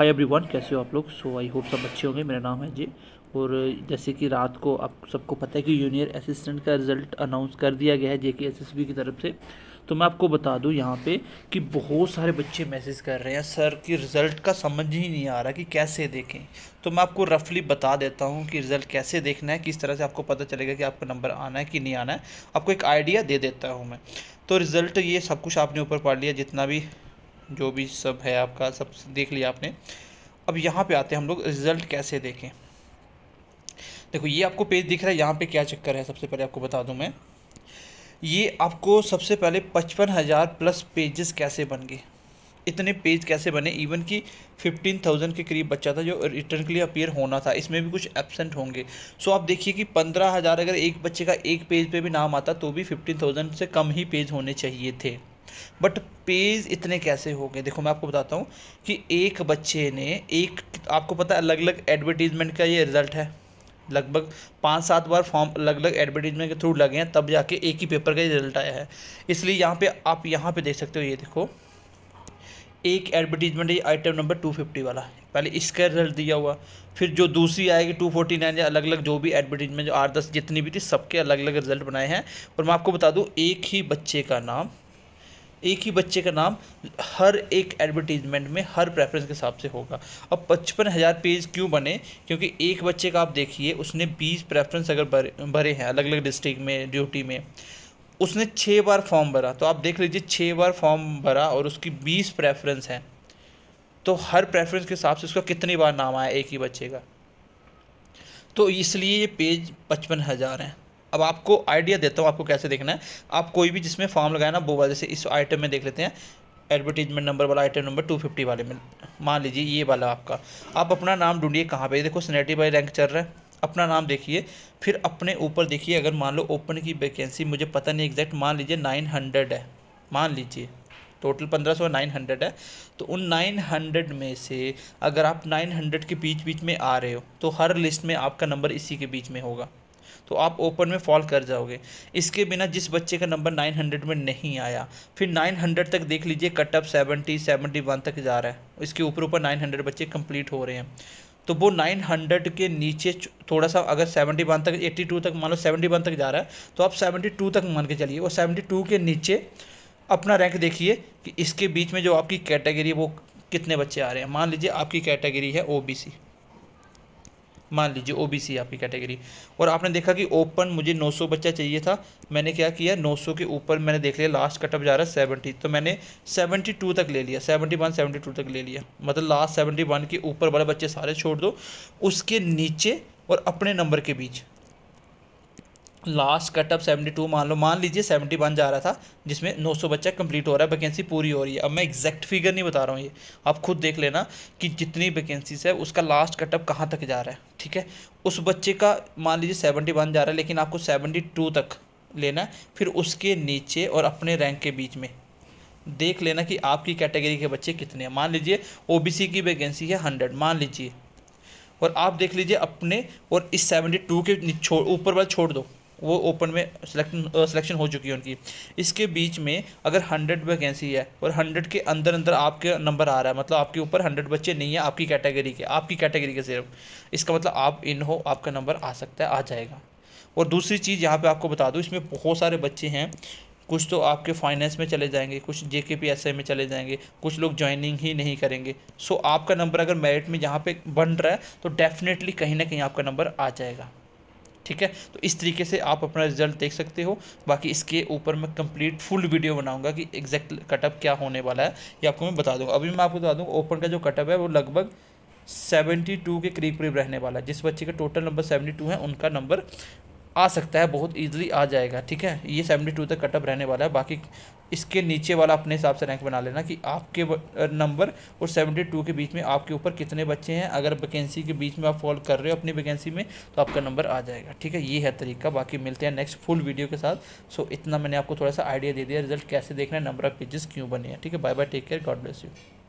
hi everyone कैसे हो आप लोग सो आई होप सब अच्छे होंगे मेरा नाम है जी और जैसे कि रात को आप सबको पता है कि यूनियर असिस्टेंट का रिज़ल्ट अनाउंस कर दिया गया है जे के एस की तरफ से तो मैं आपको बता दूं यहाँ पे कि बहुत सारे बच्चे मैसेज कर रहे हैं सर कि रिज़ल्ट का समझ ही नहीं आ रहा कि कैसे देखें तो मैं आपको रफली बता देता हूँ कि रिज़ल्ट कैसे देखना है किस तरह से आपको पता चलेगा कि आपका नंबर आना है कि नहीं आना है आपको एक आइडिया दे देता हूँ मैं तो रिज़ल्ट ये सब कुछ आपने ऊपर पढ़ लिया जितना भी जो भी सब है आपका सब देख लिया आपने अब यहाँ पे आते हैं हम लोग रिज़ल्ट कैसे देखें देखो ये आपको पेज दिख रहा है यहाँ पे क्या चक्कर है सबसे पहले आपको बता दूँ मैं ये आपको सबसे पहले पचपन हज़ार प्लस पेजेस कैसे बन गए इतने पेज कैसे बने इवन कि फ़िफ्टीन थाउजेंड के करीब बच्चा था जो रिटर्न के लिए अपियर होना था इसमें भी कुछ एबसेंट होंगे सो आप देखिए कि पंद्रह हज़ार अगर एक बच्चे का एक पेज पे भी नाम आता तो भी फिफ्टीन थाउजेंड से कम ही पेज होने चाहिए थे बट पेज इतने कैसे हो गए देखो मैं आपको बताता हूँ कि एक बच्चे ने एक आपको पता है अलग अलग एडवर्टीज़मेंट का ये रिज़ल्ट है लगभग पाँच सात बार फॉर्म अलग अलग एडवर्टीजमेंट के थ्रू लगे हैं तब जाके एक ही पेपर का रिजल्ट आया है इसलिए यहाँ पे आप यहाँ पे देख सकते हो ये देखो एक एडवर्टीजमेंट है आइटम नंबर टू फिफ्टी वाला पहले इसका रिजल्ट दिया हुआ फिर जो दूसरी आएगी टू फोर्टी नाइन या अलग अलग जो भी एडवर्टीजमेंट जो आठ दस जितनी भी थी सबके अलग अलग रिजल्ट बनाए हैं और मैं आपको बता दूँ एक ही बच्चे का नाम एक ही बच्चे का नाम हर एक एडवर्टीजमेंट में हर प्रेफरेंस के हिसाब से होगा अब पचपन हज़ार पेज क्यों बने क्योंकि एक बच्चे का आप देखिए उसने बीस प्रेफरेंस अगर भरे भरे हैं अलग अलग डिस्ट्रिक्ट में ड्यूटी में उसने छः बार फॉर्म भरा तो आप देख लीजिए छः बार फॉर्म भरा और उसकी बीस प्रेफरेंस हैं तो हर प्रेफरेंस के हिसाब से उसका कितनी बार नाम आया एक ही बच्चे का तो इसलिए ये पेज पचपन हज़ार हैं अब आपको आइडिया देता हूँ आपको कैसे देखना है आप कोई भी जिसमें फॉर्म लगाए ना वो वाले से इस आइटम में देख लेते हैं एडवर्टीजमेंट नंबर वाला आइटम नंबर टू फिफ्टी वाले में मान लीजिए ये वाला आपका आप अपना नाम ढूंढिए कहाँ पे देखो सनेटी बाई रैंक चल रहा है अपना नाम देखिए फिर अपने ऊपर देखिए अगर मान लो ओपन की वैकेंसी मुझे पता नहीं एग्जैक्ट मान लीजिए नाइन हंड्रेड है मान लीजिए टोटल पंद्रह सौ नाइन हंड्रेड है तो उन नाइन हंड्रेड में से अगर आप नाइन हंड्रेड के बीच बीच में आ रहे हो तो हर लिस्ट में आपका नंबर इसी के बीच में होगा तो आप ओपन में फॉल कर जाओगे इसके बिना जिस बच्चे का नंबर 900 में नहीं आया फिर 900 तक देख लीजिए कट सेवनटी 70 71 तक जा रहा है इसके ऊपर ऊपर 900 बच्चे कंप्लीट हो रहे हैं तो वो 900 के नीचे थोड़ा सा अगर 71 तक 82 तक मान लो 71 तक जा रहा है तो आप 72 तक मान के चलिए और 72 के नीचे अपना रैंक देखिए कि इसके बीच में जो आपकी कैटेगरी वो कितने बच्चे आ रहे हैं मान लीजिए आपकी कैटेगरी है सी मान लीजिए ओबीसी आपकी कैटेगरी और आपने देखा कि ओपन मुझे 900 बच्चा चाहिए था मैंने क्या किया 900 के ऊपर मैंने देख लिया लास्ट कटअप जा रहा है सेवेंटी तो मैंने 72 तक ले लिया 71 72 तक ले लिया मतलब लास्ट 71 के ऊपर वाले बच्चे सारे छोड़ दो उसके नीचे और अपने नंबर के बीच लास्ट कटअप टू मान लो मान लीजिए वन जा रहा था जिसमें सौ बच्चा कंप्लीट हो रहा है वैकेंसी पूरी हो रही है अब मैं एग्जैक्ट फिगर नहीं बता रहा हूँ ये आप खुद देख लेना कि जितनी वैकेंसीज है उसका लास्ट कटअप कहाँ तक जा रहा है ठीक है उस बच्चे का मान लीजिए सेवेंटी वन जा रहा है लेकिन आपको सेवेंटी टू तक लेना है फिर उसके नीचे और अपने रैंक के बीच में देख लेना कि आपकी कैटेगरी के बच्चे कितने हैं मान लीजिए ओबीसी की वैकेंसी है हंड्रेड मान लीजिए और आप देख लीजिए अपने और इस सेवेंटी टू के ऊपर वाला छोड़ दो वो ओपन में सिलेक्शन हो चुकी है उनकी इसके बीच में अगर हंड्रेड वैकेंसी है और हंड्रेड के अंदर अंदर आपके नंबर आ रहा है मतलब आपके ऊपर हंड्रेड बच्चे नहीं है आपकी कैटेगरी के आपकी कैटेगरी के सिर्फ इसका मतलब आप इन हो आपका नंबर आ सकता है आ जाएगा और दूसरी चीज़ यहाँ पर आपको बता दूँ इसमें बहुत सारे बच्चे हैं कुछ तो आपके फाइनेंस में चले जाएंगे कुछ जे के पी एस आई में चले जाएंगे कुछ लोग ज्वाइनिंग ही नहीं करेंगे सो आपका नंबर अगर मेरिट में यहाँ पे बन रहा है तो डेफिनेटली कहीं ना कहीं आपका नंबर आ जाएगा ठीक है तो इस तरीके से आप अपना रिजल्ट देख सकते हो बाकी इसके ऊपर मैं कंप्लीट फुल वीडियो बनाऊंगा कि एग्जैक्ट कटअप क्या होने वाला है ये आपको मैं बता दूंगा अभी मैं आपको बता दूंगा ओपन का जो कटअप है वो लगभग सेवेंटी टू के करीब करीब रहने वाला है जिस बच्चे का टोटल नंबर सेवेंटी टू है उनका नंबर आ सकता है बहुत ईजिली आ जाएगा ठीक है ये सेवेंटी टू तक कटअप रहने वाला है बाकी इसके नीचे वाला अपने हिसाब से रैंक बना लेना कि आपके नंबर और सेवेंटी टू के बीच में आपके ऊपर कितने बच्चे हैं अगर वैकेंसी के बीच में आप फॉल कर रहे हो अपनी वैकेंसी में तो आपका नंबर आ जाएगा ठीक है ये है तरीका बाकी मिलते हैं नेक्स्ट फुल वीडियो के साथ सो इतना मैंने आपको थोड़ा सा आइडिया दे दिया रिजल्ट कैसे देखना है नंबर ऑफ पेजेस क्यों बने हैं ठीक है bye bye take care God bless you